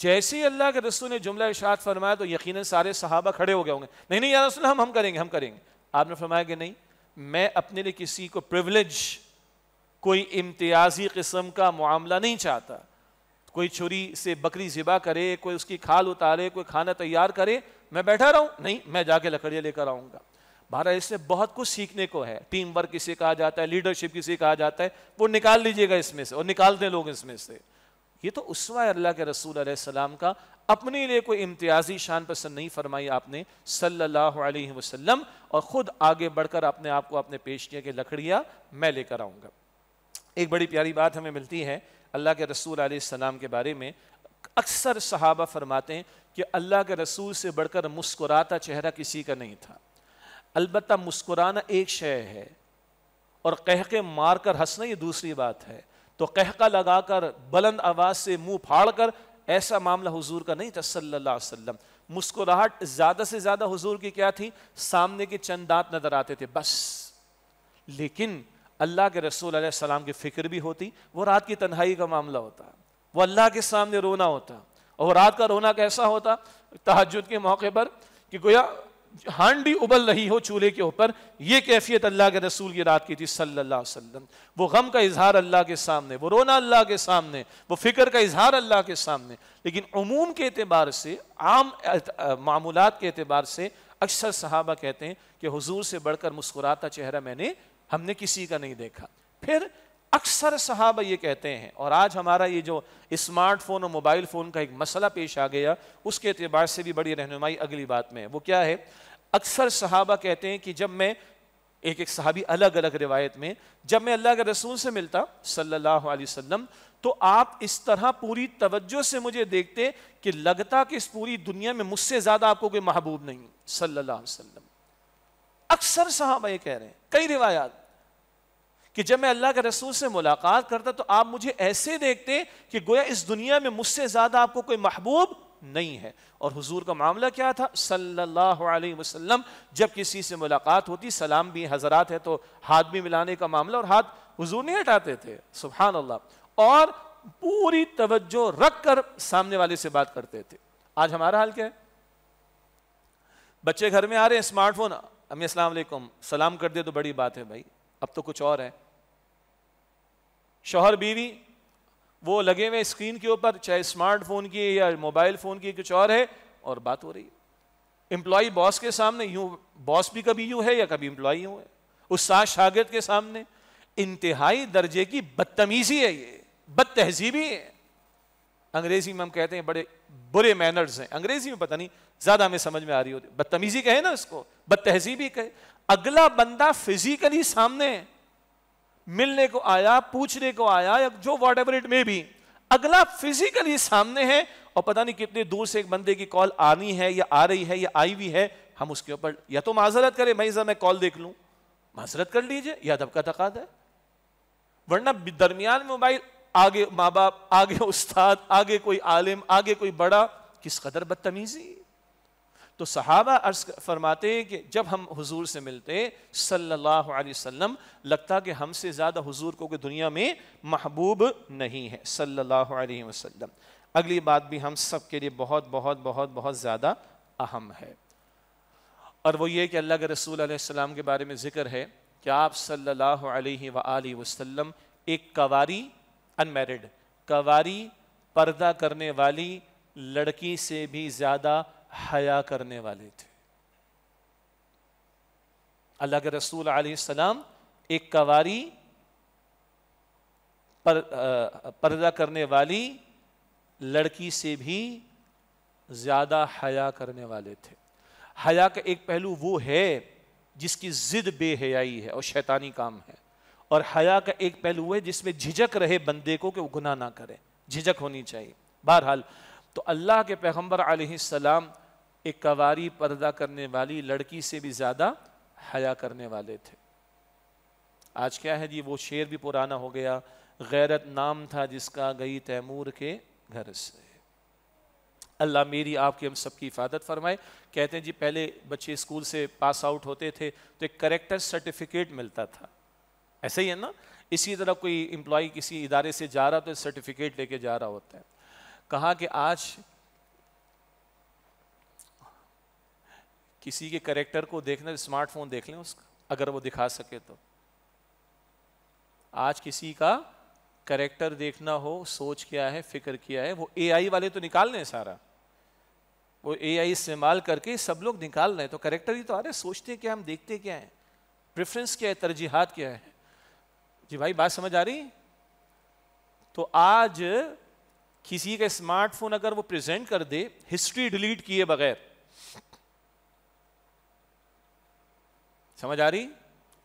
जैसे ही अल्लाह के रसूल ने जुमला इशात फरमाया तो यकीन सारे सहाबा खड़े हो गए होंगे नहीं नहीं यार हम हम करेंगे हम करेंगे आपने फरमाया कि नहीं मैं अपने लिए किसी को प्रिवलेज कोई इम्तियाजी किस्म का मामला नहीं चाहता कोई छुरी से बकरी ज़िबा करे कोई उसकी खाल उतारे कोई खाना तैयार करे मैं बैठा रहूं नहीं मैं जाके लकड़ियां लेकर आऊंगा भारत इससे बहुत कुछ सीखने को है टीम वर्क किसे कहा जाता है लीडरशिप किसे कहा जाता है वो निकाल लीजिएगा इसमें से और निकालते लोग इसमें से ये तो उसवा अल्लाह के रसूल सलाम का अपने लिए कोई इम्तियाजी शान पसंद नहीं फरमाई आपने सल्लल्लाहु अलैहि वसल्लम और ख़ुद आगे बढ़कर अपने आप को आपने पेश किया कि लकड़ियाँ मैं लेकर आऊँगा एक बड़ी प्यारी बात हमें मिलती है अल्लाह के रसूल सलाम के बारे में अक्सर सहाबा फरमाते हैं कि अल्लाह के रसूल से बढ़कर मुस्कुराता चेहरा किसी का नहीं था अलबत् मुस्कुराना एक शय है और कह के मार कर हंसना ये दूसरी बात है तो कहका लगाकर बुलंद आवाज से मुंह फाड़ कर ऐसा मामला हुजूर का नहीं था सल्लल्लाहु अलैहि वसल्लम मुस्कुराहट ज्यादा से ज्यादा हुजूर की क्या थी सामने के चंद दांत नजर आते थे बस लेकिन अल्लाह के रसूल सलाम की फिक्र भी होती वो रात की तन्हाई का मामला होता वो अल्लाह के सामने रोना होता और रात का रोना कैसा होता तहजद के मौके पर कि गोया हांडी उबल रही हो चूल्हे के ऊपर यह कैफियत अल्लाह के रसूल की रात की थी सल्लल्लाहु अलैहि वसल्लम वो गम का इजहार अल्लाह के सामने वो रोना अल्लाह के सामने वो फिक्र का इजहार अल्लाह के सामने लेकिन उमूम के एतबार से आम मामूलत के एतबार से अक्सर सहाबा कहते हैं कि हुजूर से बढ़कर मुस्कुराता चेहरा मैंने हमने किसी का नहीं देखा फिर अक्सर साहब ये कहते हैं और आज हमारा ये जो स्मार्टफोन और मोबाइल फ़ोन का एक मसला पेश आ गया उसके अतबार से भी बड़ी रहनुमाई अगली बात में है वो क्या है अक्सर साहबा कहते हैं कि जब मैं एक एक सहाबी अलग अलग रिवायत में जब मैं अल्लाह के रसूल से मिलता सल्लल्लाहु अलैहि वसल्लम तो आप इस तरह पूरी तवज्जो से मुझे देखते कि लगता कि इस पूरी दुनिया में मुझसे ज़्यादा आपको कोई महबूब नहीं सल्लल्लाहु अलैहि वसल्लम अक्सर साहब ये कह रहे हैं कई रिवायात कि जब मैं अल्लाह के रसूल से मुलाकात करता तो आप मुझे ऐसे देखते कि गोया इस दुनिया में मुझसे ज़्यादा आपको कोई महबूब नहीं है और हुजूर का मामला क्या था सल्लल्लाहु अलैहि वसल्लम जब किसी से मुलाकात होती सलाम भी हजरात है तो हाथ भी मिलाने का मामला और हाथ हुजूर नहीं हटाते थे सुबहान अल्लाह और पूरी तवज्जो रख कर सामने वाले से बात करते थे आज हमारा हाल क्या है बच्चे घर में आ रहे हैं स्मार्टफोन अम्मी असलम सलाम कर दे तो बड़ी बात है भाई अब तो कुछ और है शोहर बीवी वो लगे हुए स्क्रीन के ऊपर चाहे स्मार्टफोन की या मोबाइल फ़ोन की कुछ और है और बात हो रही है एम्प्लॉय बॉस के सामने यूं बॉस भी कभी यूँ है या कभी एम्प्लॉय यूं है उस उस्ताद शागिद के सामने इंतहाई दर्जे की बदतमीज़ी है ये बद तहजीबी है अंग्रेज़ी में हम कहते हैं बड़े बुरे मैनर्स हैं अंग्रेज़ी में पता नहीं ज़्यादा हमें समझ में आ रही होती बदतमीज़ी कहे ना उसको बद तहजीबी कहे अगला बंदा फिजिकली सामने है मिलने को आया पूछने को आया या जो वॉट एवर इट मे भी अगला फिजिकली सामने है और पता नहीं कितने दूर से एक बंदे की कॉल आनी है या आ रही है या आई हुई है हम उसके ऊपर या तो माजरत करें भाई मैं कॉल देख लूं माजरत कर लीजिए या अदब का तकाद है वरना दरमियान मोबाइल आगे माँ बाप आगे [LAUGHS] उस्ताद आगे कोई आलिम आगे कोई बड़ा किस कदर बदतमीजी तो सहाबा अर्ज फरमाते हैं कि जब हम हुजूर से मिलते सल्लल्लाहु अलैहि वसल्लम लगता कि हमसे ज़्यादा हुजूर को दुनिया में महबूब नहीं है सल्लल्लाहु अलैहि वसल्लम अगली बात भी हम सब के लिए बहुत बहुत बहुत बहुत ज़्यादा अहम है और वो ये कि अल्लाह के रसूल अलैहिस्सलाम के बारे में ज़िक्र है कि आप सल्लल्लाहु अलैहि व वसल्लम एक कवारी अनमेरिड कवारी पर्दा करने वाली लड़की से भी ज़्यादा हया करने वाले थे अल्लाह के रसूल सलाम एक कवारी पर पर्दा करने वाली लड़की से भी ज़्यादा हया करने वाले थे हया का एक पहलू वो है जिसकी ज़िद बेहयाई है और शैतानी काम है और हया का एक पहलू है जिसमें झिझक रहे बंदे को कि वो गुना ना करे झिझक होनी चाहिए बहरहाल तो अल्लाह के पैगम्बर आसमाम एक कवारी पर्दा करने वाली लड़की से भी ज़्यादा हया करने वाले थे आज क्या है जी वो शेर भी पुराना हो गया गैरत नाम था जिसका गई तैमूर के घर से अल्लाह मेरी आपकी हम सबकी हिफाजत फरमाए कहते हैं जी पहले बच्चे स्कूल से पास आउट होते थे तो एक करेक्टर सर्टिफिकेट मिलता था ऐसे ही है ना इसी तरह कोई इम्प्लॉय किसी इदारे से जा रहा तो सर्टिफिकेट लेके जा रहा होता है कहा कि आज किसी के करेक्टर को देखना स्मार्टफोन देख लें उसका अगर वो दिखा सके तो आज किसी का करेक्टर देखना हो सोच क्या है फिक्र किया है वो एआई वाले तो निकाल लें सारा वो एआई इस्तेमाल करके सब लोग निकाल रहे हैं तो करेक्टर ही तो आ रहे सोचते क्या हम देखते क्या है प्रेफरेंस क्या है तरजीहत क्या है जी भाई बात समझ आ रही तो आज किसी का स्मार्टफोन अगर वो प्रेजेंट कर दे हिस्ट्री डिलीट किए बगैर समझ आ रही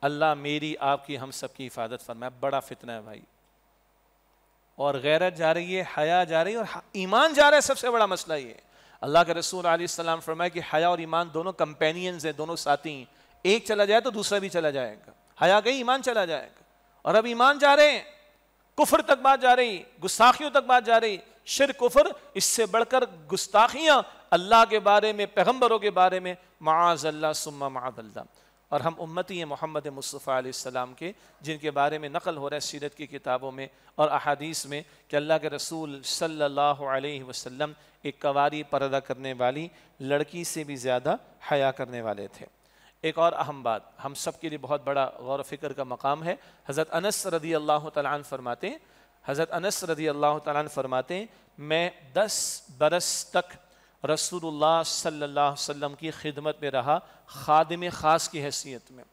अल्लाह मेरी आपकी हम सब की हिफाजत फरमाए बड़ा फितना है भाई और गैरत जा रही है हया जा रही है और ईमान जा रहा है सबसे बड़ा मसला ये अल्लाह के रसूल आसमाम फरमाए कि हया और ईमान दोनों कंपेनियंस हैं दोनों साथी हैं एक चला जाए तो दूसरा भी चला जाएगा हया गई ईमान चला जाएगा और अब ईमान जा रहे हैं कुफर तक बात जा रही गुस्ताखियों तक बात जा रही शिर कुफर इससे बढ़कर गुस्ताखियां अल्लाह के बारे में पैगम्बरों के बारे में माज़ल्ला सुम्मा माज़ल्ला और हम उम्मती हैं मोहम्मद मुस्तफ़ाम के जिनके बारे में नकल हो रहा है सीरत की किताबों में और अहादीस में कि अल्लाह के रसूल सल्लल्लाहु अलैहि वसल्लम एक कवारी परदा करने वाली लड़की से भी ज़्यादा हया करने वाले थे एक और अहम बात हम सब के लिए बहुत बड़ा गौर फिक्र का मकाम है हज़रत अनस रदी अल्लाह तन फरमाते हज़रत अनस रदी अल्लाह तन फरमाते मैं दस बरस तक रसूल सल्ला वम की खिदमत में रहा खादम ख़ास की हैसियत में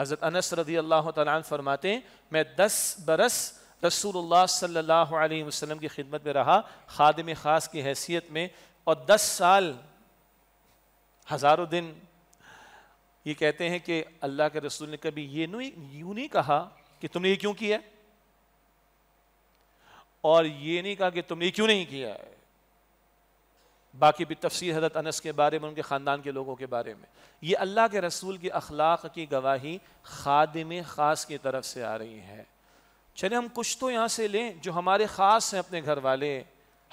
हज़रत अनस रदी अल्लाह तन फरमाते मैं दस बरस रसूल सल्ला अलैहि की खिदमत में रहा खादम ख़ास की हैसियत में और दस साल हज़ारों दिन ये कहते हैं कि अल्लाह के रसूल ने कभी ये यूं नहीं कहा कि तुमने ये क्यों किया और ये नहीं कहा कि तुमने क्यों नहीं किया है बाकी भी तफसीर हजरत अनस के बारे में उनके ख़ानदान के लोगों के बारे में ये अल्लाह के रसूल के अखलाक की गवाही खादम ख़ास की तरफ से आ रही है चले हम कुछ तो यहां से लें जो हमारे ख़ास हैं अपने घर वाले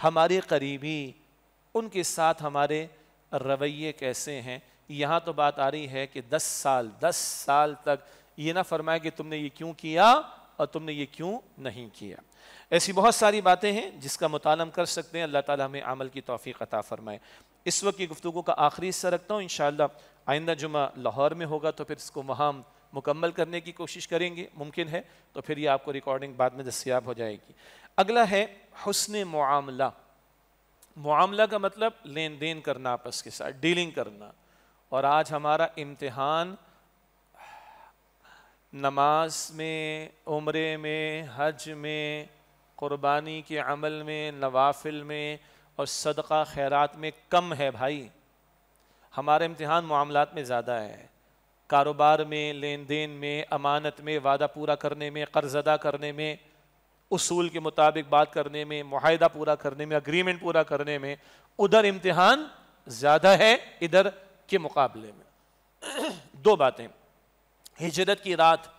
हमारे करीबी उनके साथ हमारे रवैये कैसे हैं यहाँ तो बात आ रही है कि 10 साल 10 साल तक ये ना फरमाया कि तुमने ये क्यों किया और तुमने ये क्यों नहीं किया ऐसी बहुत सारी बातें हैं जिसका मुताल कर सकते हैं अल्लाह ताला हमें अमल की तोफ़ी अता फ़रमाए इस वक्त की गुफ्तु का आखिरी हिस्सा रखता हूँ इन आइंदा जुमा लाहौर में होगा तो फिर इसको वहाँ मुकम्मल करने की कोशिश करेंगे मुमकिन है तो फिर ये आपको रिकॉर्डिंग बाद में दस्याब हो जाएगी अगला है हसन मामला मामला का मतलब लेन देन करना आपस के साथ डीलिंग करना और आज हमारा इम्तिहान नमाज में उम्र में हज में क़ुरबानी के अमल में नवाफिल में और सदका खैरात में कम है भाई हमारा इम्तिहान मामलों में ज़्यादा है कारोबार में लेन देन में अमानत में वादा पूरा करने में कर्ज अदा करने में उसूल के मुताबिक बात करने में माहिदा पूरा करने में अग्रीमेंट पूरा करने में उधर इम्तिहान ज़्यादा है इधर के मुकाबले में दो बातें हिजरत की रात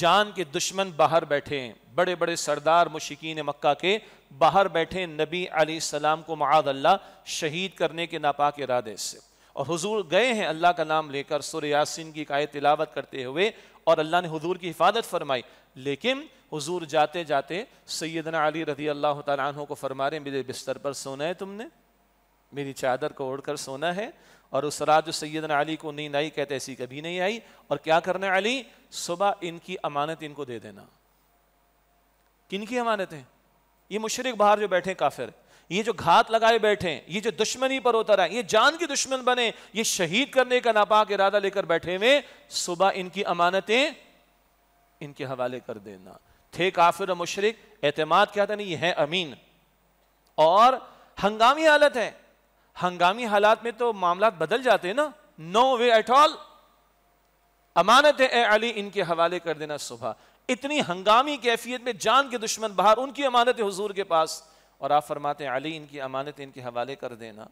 जान के दुश्मन बाहर बैठे हैं बड़े बड़े सरदार मुशिकीन मक्का के बाहर बैठे नबी सलाम को माद अल्लाह शहीद करने के नापाक इरादे से और हुजूर गए हैं अल्लाह का नाम लेकर सुर यासिन की काय तिलावत करते हुए और अल्लाह ने हुजूर की हिफाजत फरमाई लेकिन हुजूर जाते जाते सैदना अली रजी अल्लाह तहों को फरमा रहे मेरे बिस्तर पर सोना है तुमने मेरी चादर को ओढ़कर सोना है और उस रात जो ने अली को नींद आई कहते ऐसी कभी नहीं आई और क्या करने अली सुबह इनकी अमानत इनको दे देना किन की अमानत है ये मुशरक बाहर जो बैठे काफिर ये जो घात लगाए बैठे ये जो दुश्मनी पर उतर आए ये जान के दुश्मन बने ये शहीद करने का नापाक इरादा लेकर बैठे हुए सुबह इनकी अमानतें इनके हवाले कर देना थे काफिर और मुशरक एतमाद क्या था नहीं ये है अमीन और हंगामी हालत है हंगामी हालात में तो मामला बदल जाते हैं ना नो वे एट ऑल अमानत है ए अली इनके हवाले कर देना सुबह इतनी हंगामी कैफियत में जान के दुश्मन बाहर उनकी अमानत है हजूर के पास और आप फरमाते अली इनकी अमानत इनके हवाले कर देना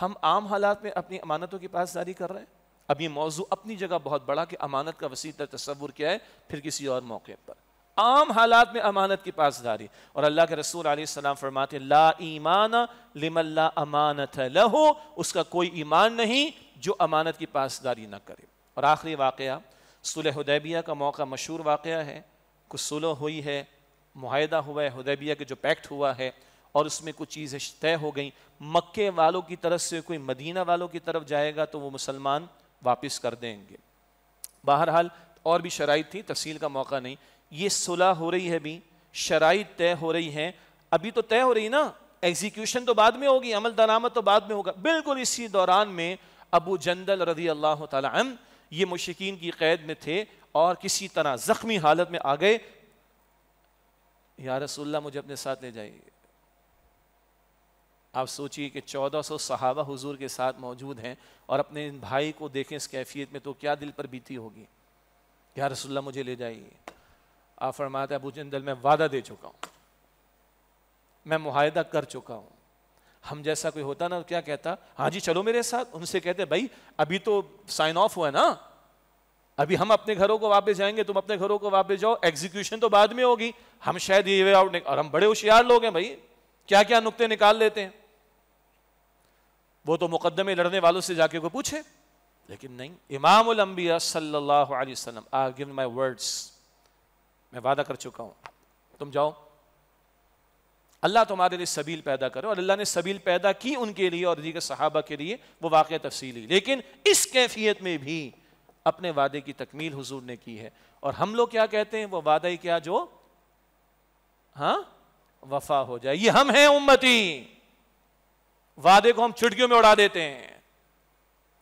हम आम हालात में अपनी अमानतों की पासदारी कर रहे हैं अब ये मौजू अपनी जगह बहुत बड़ा कि अमानत का वसीतर तस्वुर क्या है फिर किसी और मौके पर आम हालात में अमानत की पासदारी और अल्लाह के रसूल आसमाम फरमाते ला ईमाना लिमल्ला अमानत लहो उसका कोई ईमान नहीं जो अमानत की पासदारी ना करे और आखिरी वाक़ सुलहदैबिया का मौका मशहूर वाक़ है कुछ सुलह हुई है माहदा हुआ है हदैबिया के जो पैक्ट हुआ है और उसमें कुछ चीज़ें तय हो गई मक्के वालों की तरफ से कोई मदीना वालों की तरफ जाएगा तो वो मुसलमान वापस कर देंगे बहरहाल और भी शराइ थी तफसील का मौका नहीं ये सुलह हो रही है अभी शराइ तय हो रही हैं अभी तो तय हो रही ना एग्जीक्यूशन तो बाद में होगी अमल दरामद तो बाद में होगा बिल्कुल इसी दौरान में अबू जंदल रजी अल्लाह तम ये मुशिकीन की कैद में थे और किसी तरह ज़ख्मी हालत में आ गए या रसुल्ला मुझे अपने साथ ले जाइए आप सोचिए कि 1400 सहाबा हजूर के साथ मौजूद हैं और अपने भाई को देखें इस कैफियत में तो क्या दिल पर बीती होगी या रसुल्ला मुझे ले जाइए आप फरमाते अबू जिंदल मैं वादा दे चुका हूं मैं मुहिदा कर चुका हूं हम जैसा कोई होता ना तो क्या कहता हाँ जी चलो मेरे साथ उनसे कहते भाई अभी तो साइन ऑफ हुआ ना अभी हम अपने घरों को वापस जाएंगे तुम अपने घरों को वापस जाओ एग्जीक्यूशन तो बाद में होगी हम शायद ये वे आउट और हम बड़े होशियार लोग हैं भाई क्या क्या नुकते निकाल लेते हैं वो तो मुकदमे लड़ने वालों से जाके को पूछे लेकिन नहीं इमाम अलम्बिया सल्लल्लाहु अलैहि वसल्लम आई गिव माय वर्ड्स मैं वादा कर चुका हूं तुम जाओ अल्लाह तुम्हारे लिए सबील पैदा करो और अल्लाह ने सबील पैदा की उनके लिए और दीगर सहाबा के लिए वो वाक़ तफसीली लेकिन इस कैफियत में भी अपने वादे की तकमील हुजूर ने की है और हम लोग क्या कहते हैं वो वादा ही क्या जो हाँ वफा हो जाए ये हम हैं उम्मती वादे को हम चुटकियों में उड़ा देते हैं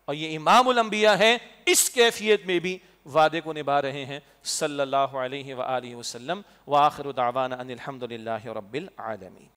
और ये इमाम उलंबिया है इस कैफियत में भी वादे को निभा रहे हैं सल्लल्लाहु अलैहि वसल्लम व आखिर दावाना अनिलहमदिल्ला रब्बिल आलमी